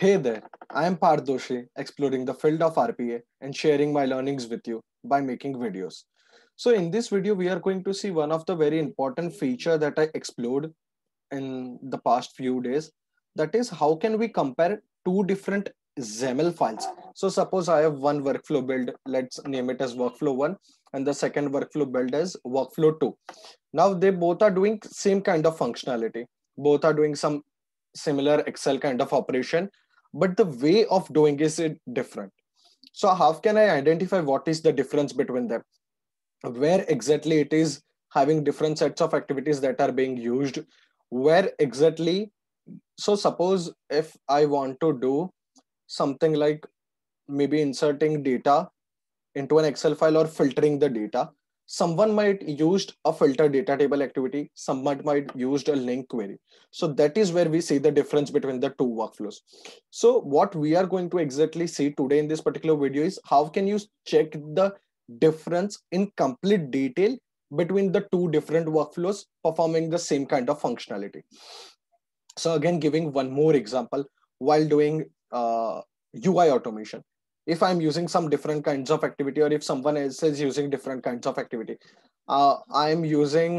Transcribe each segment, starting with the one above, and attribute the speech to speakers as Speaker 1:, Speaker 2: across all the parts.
Speaker 1: Hey there, I am Parth Doshi, exploring the field of RPA and sharing my learnings with you by making videos. So in this video, we are going to see one of the very important feature that I explored in the past few days. That is how can we compare two different XAML files. So suppose I have one workflow build, let's name it as workflow one and the second workflow build is workflow two. Now they both are doing same kind of functionality. Both are doing some similar Excel kind of operation, but the way of doing is it different so how can i identify what is the difference between them where exactly it is having different sets of activities that are being used where exactly so suppose if i want to do something like maybe inserting data into an excel file or filtering the data someone might used a filter data table activity, someone might used a link query. So that is where we see the difference between the two workflows. So what we are going to exactly see today in this particular video is how can you check the difference in complete detail between the two different workflows performing the same kind of functionality. So again, giving one more example while doing uh, UI automation if i'm using some different kinds of activity or if someone else is using different kinds of activity uh, i'm using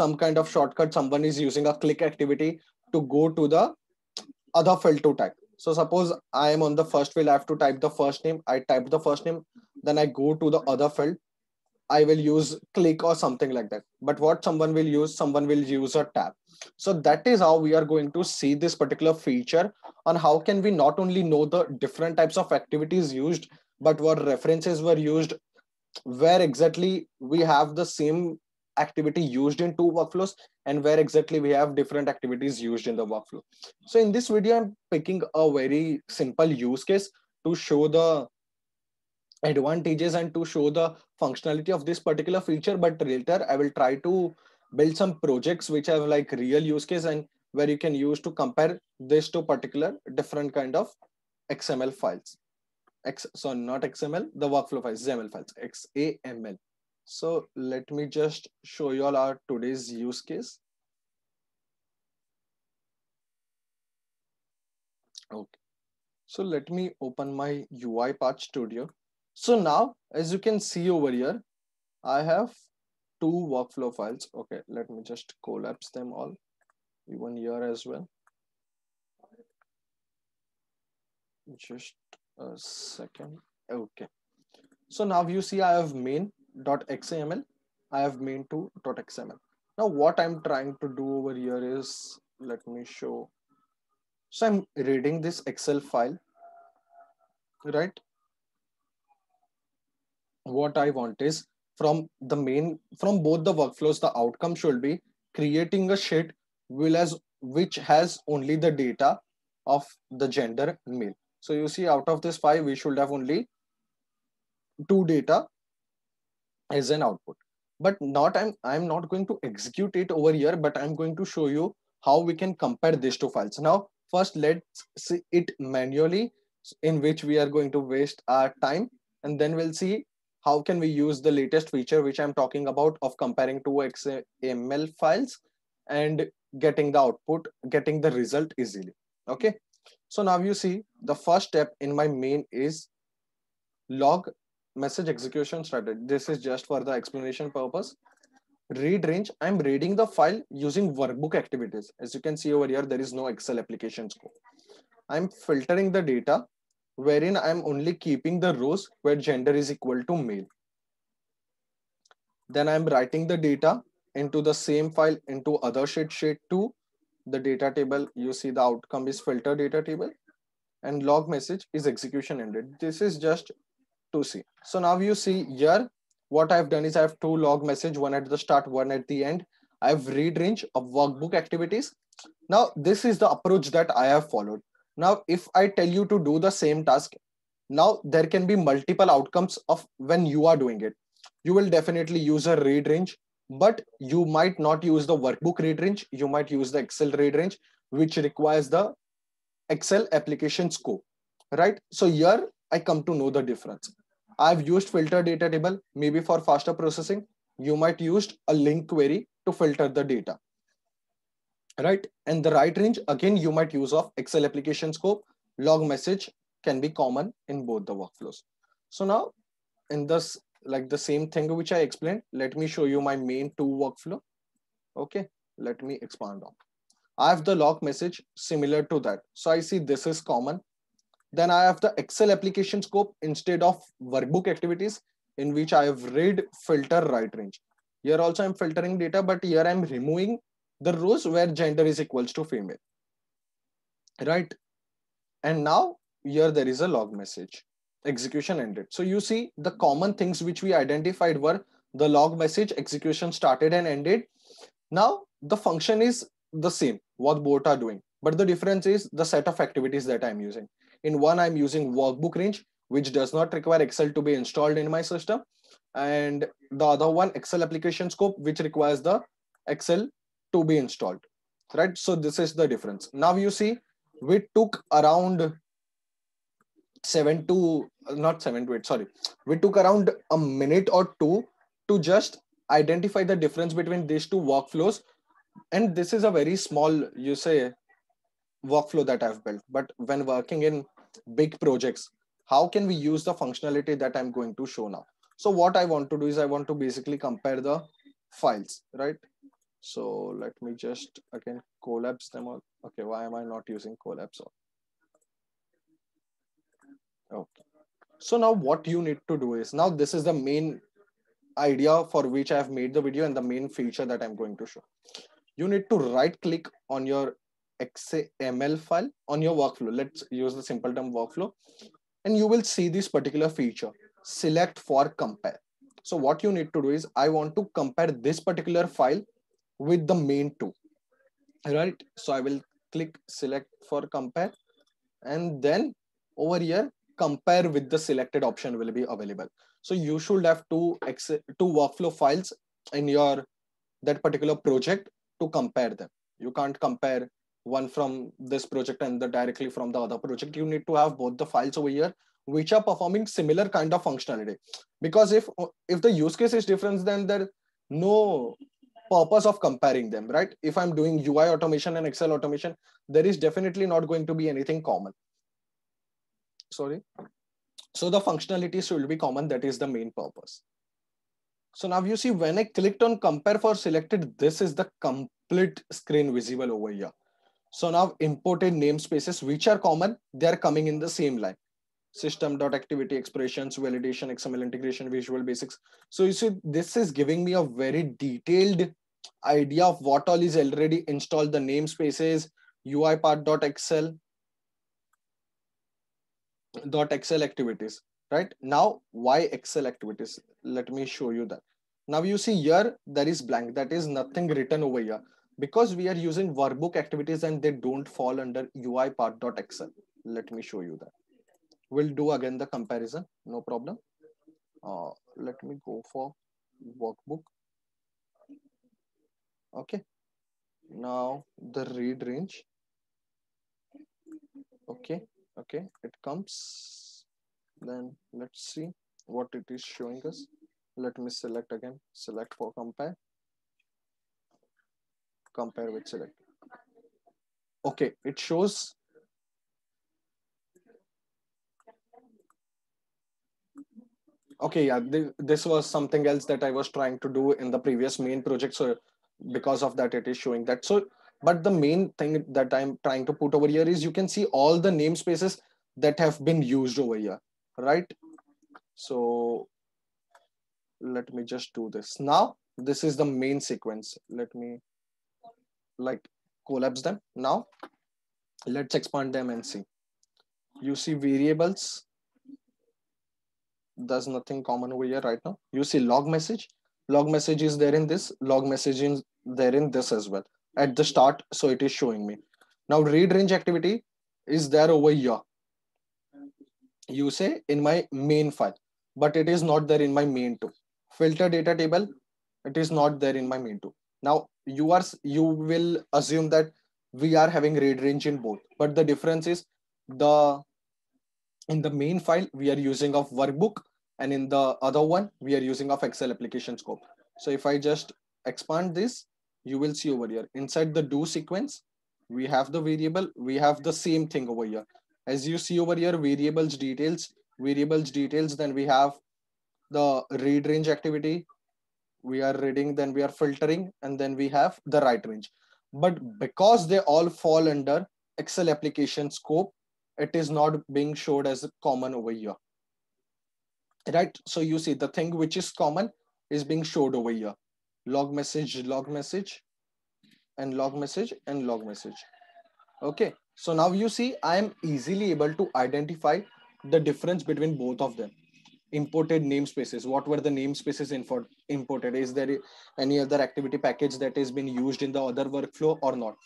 Speaker 1: some kind of shortcut someone is using a click activity to go to the other field to tag so suppose i am on the first field i have to type the first name i type the first name then i go to the other field I will use click or something like that. But what someone will use, someone will use a tab. So that is how we are going to see this particular feature on how can we not only know the different types of activities used, but what references were used, where exactly we have the same activity used in two workflows and where exactly we have different activities used in the workflow. So in this video, I'm picking a very simple use case to show the advantages and to show the functionality of this particular feature but later i will try to build some projects which have like real use case and where you can use to compare this to particular different kind of xml files x so not xml the workflow files xml files xaml so let me just show you all our today's use case okay so let me open my ui path studio so now, as you can see over here, I have two workflow files. Okay, let me just collapse them all, even here as well. Just a second. Okay. So now you see I have Xml. I have main Xml. Now what I'm trying to do over here is, let me show. So I'm reading this Excel file, right? what I want is from the main, from both the workflows, the outcome should be creating a sheet will as which has only the data of the gender male. So you see out of this five, we should have only two data as an output. But not I'm I'm not going to execute it over here, but I'm going to show you how we can compare these two files. Now, first let's see it manually in which we are going to waste our time and then we'll see how can we use the latest feature which i'm talking about of comparing two xml files and getting the output getting the result easily okay so now you see the first step in my main is log message execution started. this is just for the explanation purpose read range i'm reading the file using workbook activities as you can see over here there is no excel application i'm filtering the data wherein I am only keeping the rows where gender is equal to male. Then I am writing the data into the same file into other sheet, sheet 2. The data table, you see the outcome is filter data table and log message is execution ended. This is just to see. So now you see here, what I've done is I have two log message, one at the start, one at the end. I've read range of workbook activities. Now, this is the approach that I have followed. Now, if I tell you to do the same task, now there can be multiple outcomes of when you are doing it. You will definitely use a read range, but you might not use the workbook read range. You might use the Excel read range, which requires the Excel application scope, right? So here I come to know the difference. I've used filter data table, maybe for faster processing. You might use a link query to filter the data right? And the right range, again, you might use of Excel application scope, log message can be common in both the workflows. So now in this, like the same thing which I explained, let me show you my main two workflow. Okay, let me expand on. I have the log message similar to that. So I see this is common. Then I have the Excel application scope instead of workbook activities in which I have read filter right range. Here also I'm filtering data, but here I'm removing the rows where gender is equals to female right and now here there is a log message execution ended so you see the common things which we identified were the log message execution started and ended now the function is the same what both are doing but the difference is the set of activities that i'm using in one i'm using workbook range which does not require excel to be installed in my system and the other one excel application scope which requires the excel to be installed, right? So this is the difference. Now you see, we took around seven to not seven to eight, sorry. We took around a minute or two to just identify the difference between these two workflows. And this is a very small, you say, workflow that I've built. But when working in big projects, how can we use the functionality that I'm going to show now? So what I want to do is I want to basically compare the files, right? So let me just again collapse them all. Okay, why am I not using collapse all? Okay. So now what you need to do is, now this is the main idea for which I have made the video and the main feature that I'm going to show. You need to right click on your XML file on your workflow. Let's use the simple term workflow. And you will see this particular feature, select for compare. So what you need to do is I want to compare this particular file with the main two right so i will click select for compare and then over here compare with the selected option will be available so you should have two two workflow files in your that particular project to compare them you can't compare one from this project and the directly from the other project you need to have both the files over here which are performing similar kind of functionality because if if the use case is different then there no purpose of comparing them, right? If I'm doing UI automation and Excel automation, there is definitely not going to be anything common. Sorry. So the functionalities will be common. That is the main purpose. So now you see when I clicked on compare for selected, this is the complete screen visible over here. So now imported namespaces, which are common, they're coming in the same line system dot activity expressions validation xml integration visual basics so you see this is giving me a very detailed idea of what all is already installed the namespaces part dot Excel dot Excel activities right now why Excel activities let me show you that now you see here there is blank that is nothing written over here because we are using workbook activities and they don't fall under Excel. let me show you that we'll do again the comparison no problem uh, let me go for workbook okay now the read range okay okay it comes then let's see what it is showing us let me select again select for compare compare with select okay it shows okay yeah th- this was something else that i was trying to do in the previous main project so because of that it is showing that so but the main thing that i'm trying to put over here is you can see all the namespaces that have been used over here right so let me just do this now this is the main sequence let me like collapse them now let's expand them and see you see variables there's nothing common over here right now. You see log message, log message is there in this, log message is there in this as well at the start. So it is showing me. Now read range activity is there over here. You say in my main file, but it is not there in my main two. Filter data table, it is not there in my main two. Now you are you will assume that we are having read range in both, but the difference is the in the main file, we are using of workbook and in the other one, we are using of Excel application scope. So if I just expand this, you will see over here inside the do sequence, we have the variable, we have the same thing over here. As you see over here, variables details, variables details, then we have the read range activity. We are reading, then we are filtering, and then we have the right range. But because they all fall under Excel application scope, it is not being showed as common over here right so you see the thing which is common is being showed over here log message log message and log message and log message okay so now you see i am easily able to identify the difference between both of them imported namespaces what were the namespaces for imported is there any other activity package that has been used in the other workflow or not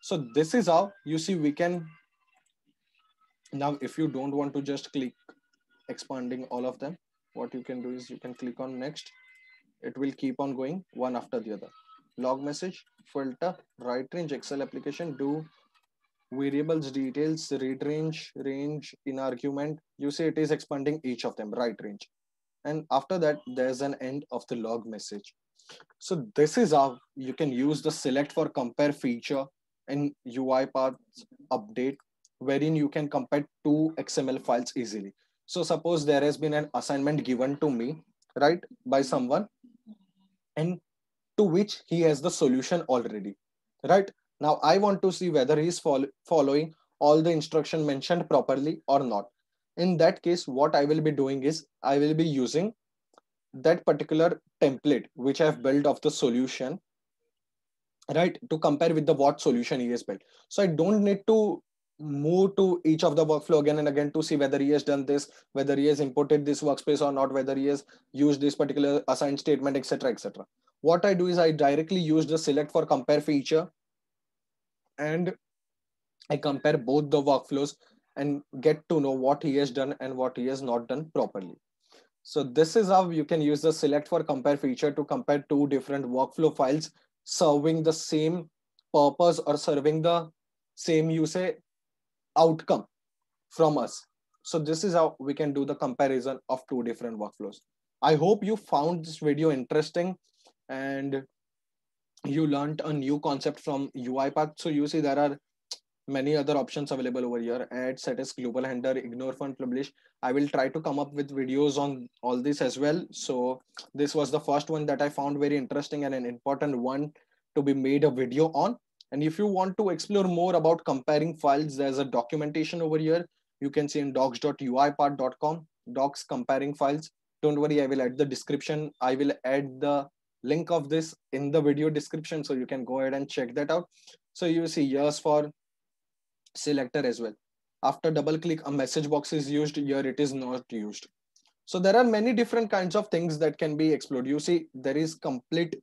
Speaker 1: so this is how you see we can now if you don't want to just click expanding all of them what you can do is you can click on next it will keep on going one after the other log message filter right range excel application do variables details read range range in argument you see it is expanding each of them right range and after that there's an end of the log message so this is how you can use the select for compare feature in UiPath update wherein you can compare two XML files easily. So suppose there has been an assignment given to me, right, by someone and to which he has the solution already, right? Now I want to see whether he's fol following all the instruction mentioned properly or not. In that case, what I will be doing is I will be using that particular template which I've built of the solution, right, to compare with the what solution he has built. So I don't need to move to each of the workflow again and again to see whether he has done this, whether he has imported this workspace or not, whether he has used this particular assigned statement, etc., etc. What I do is I directly use the select for compare feature and I compare both the workflows and get to know what he has done and what he has not done properly. So this is how you can use the select for compare feature to compare two different workflow files serving the same purpose or serving the same use outcome from us. So this is how we can do the comparison of two different workflows. I hope you found this video interesting and you learned a new concept from UiPath. So you see there are many other options available over here add status global handler ignore fund publish i will try to come up with videos on all this as well so this was the first one that i found very interesting and an important one to be made a video on and if you want to explore more about comparing files, there's a documentation over here. You can see in docs.uipart.com, docs comparing files. Don't worry, I will add the description. I will add the link of this in the video description. So you can go ahead and check that out. So you see years for selector as well. After double click, a message box is used. Here it is not used. So there are many different kinds of things that can be explored. You see, there is complete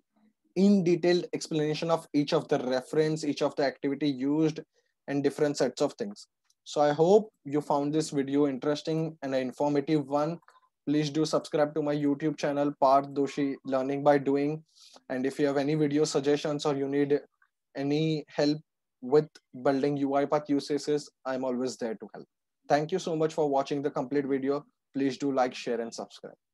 Speaker 1: in detailed explanation of each of the reference, each of the activity used and different sets of things. So I hope you found this video interesting and an informative one. Please do subscribe to my YouTube channel, Path Doshi Learning by Doing. And if you have any video suggestions or you need any help with building UiPath use cases, I'm always there to help. Thank you so much for watching the complete video. Please do like, share, and subscribe.